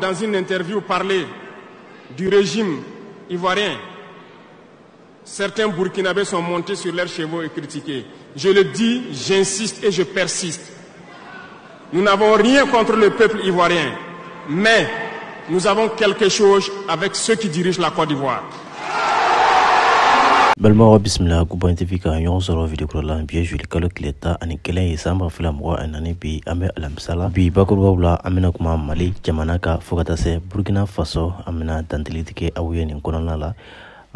dans une interview parler du régime ivoirien, certains Burkinabés sont montés sur leurs chevaux et critiqués. Je le dis, j'insiste et je persiste. Nous n'avons rien contre le peuple ivoirien, mais nous avons quelque chose avec ceux qui dirigent la Côte d'Ivoire. balimaw bisimila ko bɔn ka ɲɔgɔn sɔrɔ videokura la bi ye kalo kile ta ani kelen ye san ba fila mɔgɔ ani naani bi an bɛ alamisala bi bakurubaw la an bena kuma mali jamana ka fɔɔ ka taa se burkina faso an bena dantilitigi aw ye nin kɔnɔna la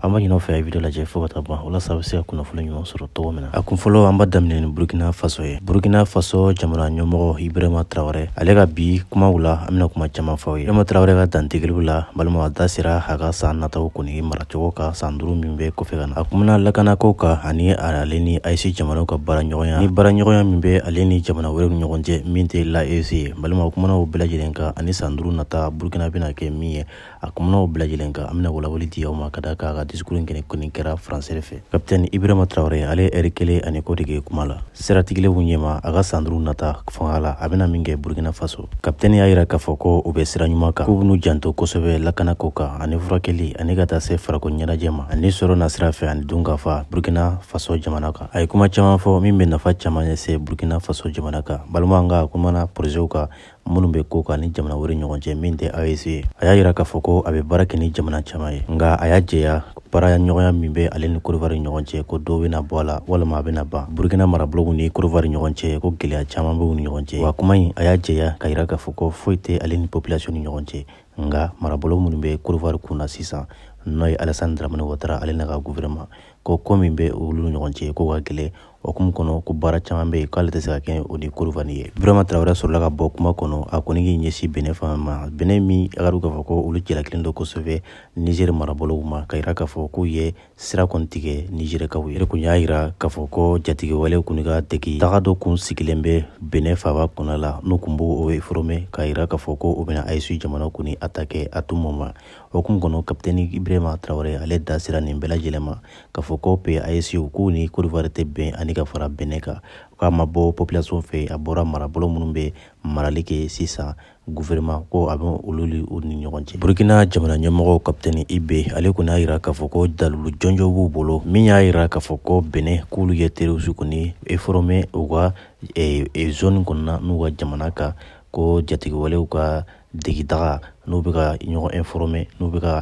an b'a ɲin'aw fɛ a video lajɛ fɔɔ ka taa ban walasa a be se ka kunnafolo ɲuman sɔrɔ togo min na a kun fɔlɔ an b'a daminɛ ni burukina faso ye burukina faso jamana ɲɔmɔgɔ ibrahima tarawɛrɛ ale ka bi kumaw la an bena kuma caaman fɔw ye ibrahima tarawɛrɛ ka dantigɛliw la balima a da sera a ka saan nataw kɔni maracogo ka saan duru min bɛ kofɛ ka na a kumana lakanakow ka ani ale ni aise jamanaw ka baara ɲɔgɔnya ni baara ɲɔgɔnya min be ale ni jamana wɛrɛw ni ɲɔgɔn cɛ min tɛ la ese ye balima kumanaw o bɛlajɛlen kan ani saan duru nata burukina bena kɛ min ye a kumana o bɛlajɛlen kan an bena walawali di aw ma ka da ka ka dusukuru in kɛnɛ kɔni kɛra faransɛ fɛ kapitɛni ibrahima tarawre ale ye ɛri kelen ani ko dege kuma la siratigilenw ɲɛma a ka sanduru nata fanga la a bena min kɛ burkina faso kapitɛni y'a yira k'a fɔ ko u bɛ sira ɲuman kan k'u ben'u janto kosɛbɛ lakana ko kan ani furakɛli ani ka taa se farako ɲɛnajɛ ma ani sɔrɔ na sira fɛ ani dun ka fa burkina faso jamana kan a ye kuma caaman fɔ min be nafa caaman ɲɛse burkina faso jamana kan balima an ka kumana porozew kan minnu be ko ka ni jamana wɛrɛ ɲɔgɔn cɛ min tɛ AES ye a y'a yira k'a fɔ ko a bɛ baara kɛ ni jamana caaman ye nga a y'a jɛya baara ɲɔgɔnya min be ale ni côte ɲɔgɔn cɛ ko dɔ bena bɔ a la walama a bena ban Burukina marabolow ni Côte ɲɔgɔn cɛ ko gɛlɛya caman b'u ni ɲɔgɔn cɛ wa kuma in a y'a jɛya k'a yira k'a fɔ ko foyi tɛ ale ni population ni ɲɔgɔn cɛ nga marabolo minnu bɛ Côte kun na sisan nɔ ye Alassane Dramane Ouattara ale n'a ka gouvernement ko ko min bɛ olu ɲɔgɔn cɛ ko ka gɛlɛn okumu kɔnɔ ko baara caman bɛ yen k'ale tɛ se ka kɛ o ni korowani ye burama tarawele sɔrɔla ka bɔ kuma kɔnɔ a kɔni k'i ɲɛsin bɛnɛ fana ma bɛnɛ min agadu k'a fɔ ko olu jalakilen don kosɛbɛ nizeri marabolow ma ka yira k'a fɔ k'u ye sira kɔni tigɛ nizerikaw yɛrɛ kun y'a yira k'a fɔ ko jatigɛwale kun ka degi taga dɔ kun sigilen bɛ bɛnɛ faba kɔnɔ la n'u kun b'o o ye forome k'a yira k'a fɔ ko u bɛna ayisu jamana kɔni a ta kɛ a tumu ma okumu kɔnɔ kapitɛni ibrahima tarawele ale da sira nin bɛɛ lajɛlen ma k'a fɔ fɔ ko pe siw k'u ni kodowari tɛ bɛn ani ka fara bɛnɛ kan k'a ma population fɛ a bɔra marabolo minnu bɛ marali kɛ sisan guvɛrɛman ko a bɛ olu u ni ɲɔgɔn cɛ burukina jamana ɲɛmɔgɔ kapitɛni ibe ale kɔni y'a yira k'a fɔ ko dalilu jɔnjɔ b'u bolo min y'a yira k'a fɔ ko bɛnɛ k'olu ye terroristes kɔni informer u ka eh, eh, zone kɔnɔna n'u ka jamana kan ko jatigɛwalew ka degidaga n'u bɛ ka ɲɔgɔn informe n'u bɛ ka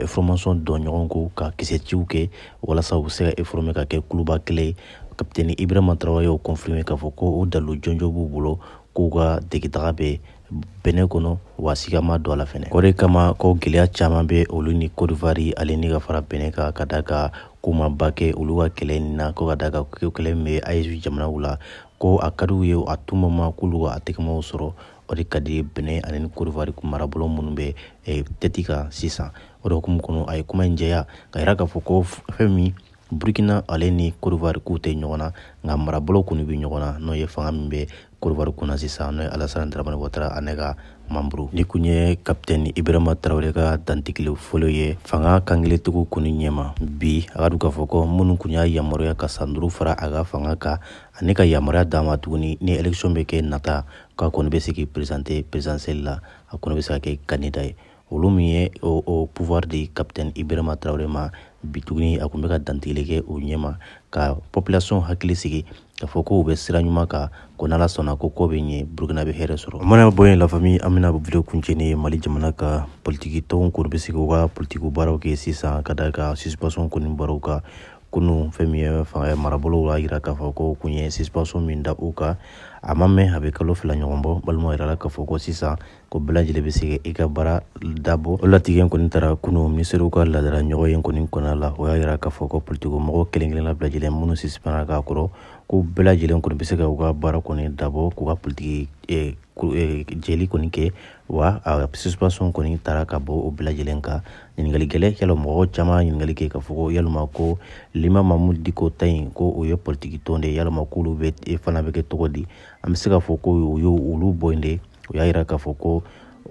information dɔ ɲɔgɔn ko ka kisɛciw kɛ walasa u se ka informe ka kɛ kuluba kelen kapitɛni ibirahima tarawele y'o confirme k'a fɔ ko o dalu jɔnjɔn b'u bolo k'u ka degidaga bɛ bɛnɛ kɔnɔ wa siga don a la fɛnɛ o de kama ko gɛlɛya caaman bɛ olu ni kodivari ale ni ka fara bɛnɛ kan ka da ka kumaba kɛ olu ka kɛlɛ nin na ko ka da ka kɛlɛ min bɛ ayezu jamanaw la ko a ka ye a t'u ma k'olu ka atɛgɛmaw sɔrɔ o de ka di ye bɛnɛ ani kodiwari marabolo minnu bɛ tɛti kan sisan o de hukumu kɔnɔ a ye kuma jɛya ka yira k'a fɔ ko fɛn min burukina ale ni kodiwari k'u tɛ ɲɔgɔn na nka marabolo kɔni bɛ ɲɔgɔn na n'o ye fanga min bɛ korowari kunna sisan n'o ye watara a ne ka manburu ni kun ye ibrahima tarawure ka dantigili folo ye fanga kankilitigiw kunu ɲɛma bi a ka du k'a fɔ ko kun y'a yamaruya ka san fara a fanga ka yamaruya d'a ma tuguni ni election bɛ nata k'a kɔni bɛ k'i présenter présidentielle la a kɔni ka kɛ candidat ye olu min ye o, o pouvoir di capitaine ibrahima tarawure ma bituguni a kun ka dantigili kɛ o ɲɛma ka population hakili sigi k'a fɔ ko u bɛ sira ɲuman ka ko n'ala sɔnna ko ko bɛ ɲɛ burukina bɛ hɛrɛ sɔrɔ mana bɔ ye lafami an bɛna video kuncɛni mali jamana ka politiki tɔn kɔni bɛ sigi u ka politiki baaraw kɛ sisan ka da ka susipasɔn kɔni baaraw ka kunu fɛn min ye marabolow y'a yira k'a fɔ ko kun ye susipasɔn min da u kan a ma mɛn a bɛ kalo fila ɲɔgɔn bɔ balimaw yɛrɛla k'a fɔ ko e sisan ko bɛlajɛlen bɛ se i ka baara dabɔ o latigɛ kɔni taara kunu minisɛriw ka ladara ɲɔgɔn ye kɔni kɔnɔna la o y'a yira k'a fɔ ko politigimɔgɔ kelen kelenla bilajɛlen minnu sisipana k'a kɔrɔ ko bɛɛ kɔni bɛ se ka u ka baara kɔni dabɔ k'u ka politiki jeli kɔni kɛ wa suspension kɔni taara ka bɔ o bɛɛ lajɛlen kan gɛlɛ yala mɔgɔ caman ɲininkali kɛ k'a fɔ ko yalima ko lima mamu diko ta in ko o ye politiki tɔn de yalima k'olu bɛ e fana bɛ kɛ cogo di An bɛ se k'a fɔ ko u olu bɔ de u y'a jira k'a fɔ ko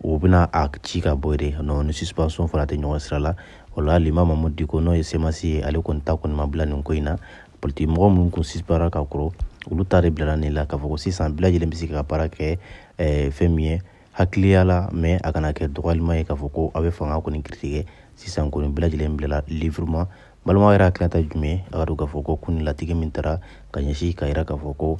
u bɛna a ci ka bɔ de ni suspension fana tɛ ɲɔgɔn sira la o lima Mamu Diko n'o ye CMAS ye ale kɔni ta kɔni ma bila nin ko in na politigimɔgɔ minnu tun suspend ka kɔrɔ olu ta de bilala nin la k'a fɔ ko sisan bɛɛ lajɛlen se ka baara kɛ e, fɛn min ye hakiliya la mais a kana kɛ dɔgɔyalima ye k'a fɔ ko a bɛ fanga kɔni critiquer sisan kɔni bɛɛ bilala librement balimaw yɛrɛ hakilina jumɛn a ka dɔn k'a fɔ ko kun latigi min taara ka ɲɛsin ka jira k'a fɔ ko